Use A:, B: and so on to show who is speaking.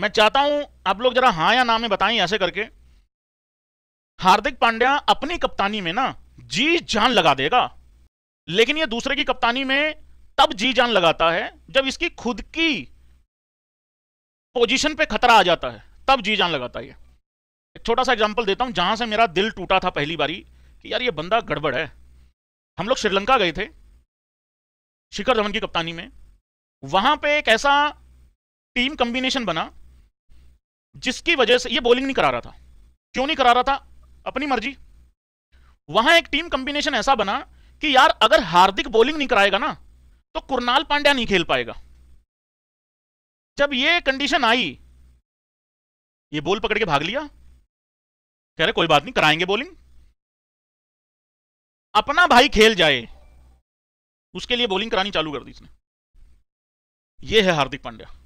A: मैं चाहता हूं आप लोग जरा हाँ या ना में बताएं ऐसे करके हार्दिक पांड्या अपनी कप्तानी में ना जी जान लगा देगा लेकिन ये दूसरे की कप्तानी में तब जी जान लगाता है जब इसकी खुद की पोजीशन पे खतरा आ जाता है तब जी जान लगाता है एक छोटा सा एग्जांपल देता हूं जहां से मेरा दिल टूटा था पहली बारी कि यार ये बंदा गड़बड़ है हम लोग श्रीलंका गए थे शिखर धवन की कप्तानी में वहां पे एक ऐसा टीम कम्बिनेशन बना जिसकी वजह से ये बॉलिंग नहीं करा रहा था क्यों नहीं करा रहा था अपनी मर्जी वहां एक टीम कंबिनेशन ऐसा बना कि यार अगर हार्दिक बॉलिंग नहीं कराएगा ना तो कुरनाल पांड्या नहीं खेल पाएगा जब ये कंडीशन
B: आई
C: ये बॉल पकड़ के भाग लिया कह रहे कोई बात नहीं कराएंगे बॉलिंग अपना भाई खेल जाए उसके लिए बॉलिंग करानी चालू कर दी इसने ये है हार्दिक पांड्या